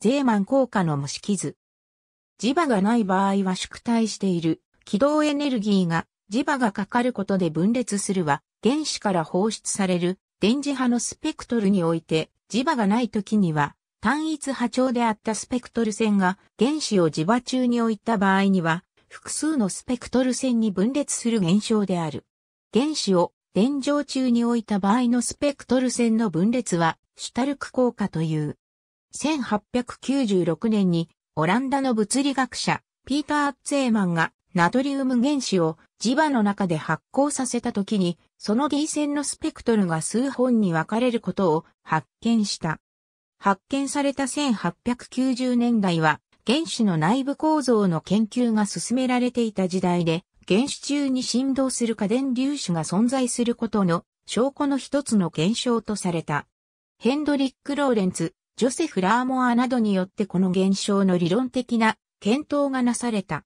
ゼーマン効果の模式図。磁場がない場合は縮体している軌道エネルギーが磁場がかかることで分裂するは原子から放出される電磁波のスペクトルにおいて磁場がない時には単一波長であったスペクトル線が原子を磁場中に置いた場合には複数のスペクトル線に分裂する現象である。原子を電場中に置いた場合のスペクトル線の分裂はシュタルク効果という。1896年にオランダの物理学者ピーター・アッツェーマンがナトリウム原子を磁場の中で発光させた時にその D 線のスペクトルが数本に分かれることを発見した。発見された1890年代は原子の内部構造の研究が進められていた時代で原子中に振動する過電粒子が存在することの証拠の一つの現象とされた。ヘンドリック・ローレンツ、ジョセフ・ラーモアなどによってこの現象の理論的な検討がなされた。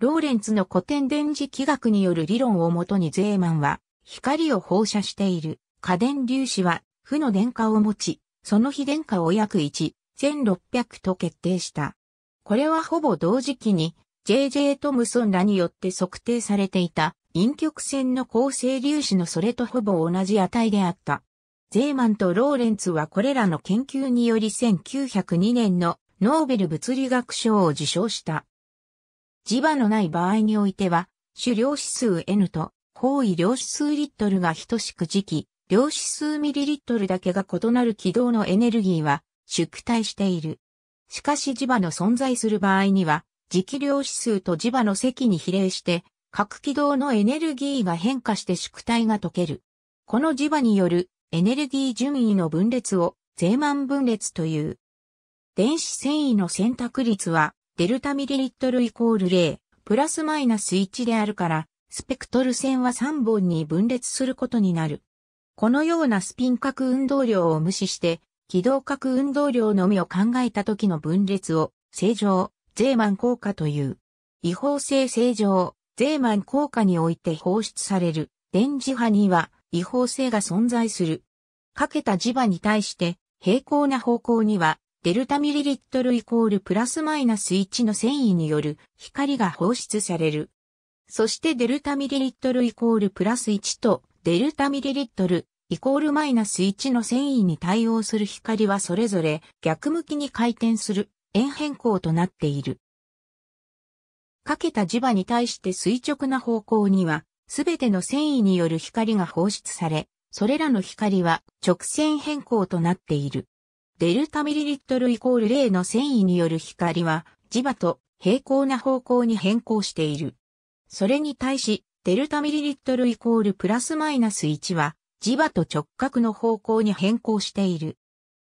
ローレンツの古典電磁気学による理論をもとにゼーマンは、光を放射している家電粒子は負の電荷を持ち、その非電荷を約1、1600と決定した。これはほぼ同時期に J.J. トムソンらによって測定されていた陰極線の構成粒子のそれとほぼ同じ値であった。ゼーマンとローレンツはこれらの研究により1902年のノーベル物理学賞を受賞した。磁場のない場合においては、主量指数 N と方位量指数リットルが等しく時期、量指数ミリリットルだけが異なる軌道のエネルギーは縮体している。しかし磁場の存在する場合には、磁気量指数と磁場の積に比例して、各軌道のエネルギーが変化して縮体が解ける。この磁場によるエネルギー順位の分裂をゼーマン分裂という。電子繊維の選択率は、デルタミリリットルイコール0、プラスマイナス1であるから、スペクトル線は3本に分裂することになる。このようなスピン角運動量を無視して、軌道角運動量のみを考えた時の分裂を、正常、ゼーマン効果という。違法性正常、ゼーマン効果において放出される、電磁波には、違法性が存在する。かけた磁場に対して平行な方向にはデルタミリリットルイコールプラスマイナス1の繊維による光が放出される。そしてデルタミリリットルイコールプラス1とデルタミリリットルイコールマイナス1の繊維に対応する光はそれぞれ逆向きに回転する円変更となっている。かけた磁場に対して垂直な方向にはすべての繊維による光が放出され、それらの光は直線変更となっている。デルタミリリットルイコール0の繊維による光は磁場と平行な方向に変更している。それに対し、デルタミリリットルイコールプラスマイナス1は磁場と直角の方向に変更している。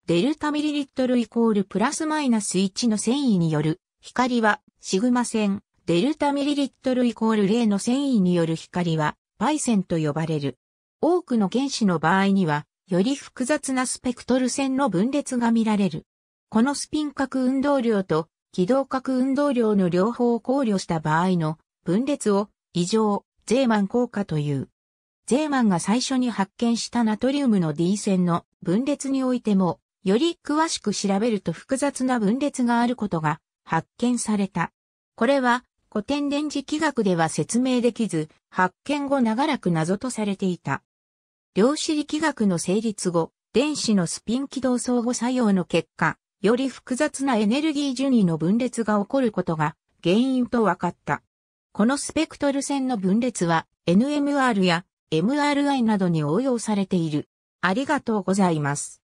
デルタミリリットルイコールプラスマイナス1の繊維による光はシグマ線デルタミリリットルイコール例の繊維による光は、イセンと呼ばれる。多くの原子の場合には、より複雑なスペクトル線の分裂が見られる。このスピン角運動量と軌道角運動量の両方を考慮した場合の分裂を異常、ゼーマン効果という。ゼーマンが最初に発見したナトリウムの D 線の分裂においても、より詳しく調べると複雑な分裂があることが発見された。これは古典電磁気学では説明できず、発見後長らく謎とされていた。量子力学の成立後、電子のスピン軌道相互作用の結果、より複雑なエネルギー順位の分裂が起こることが原因と分かった。このスペクトル線の分裂は NMR や MRI などに応用されている。ありがとうございます。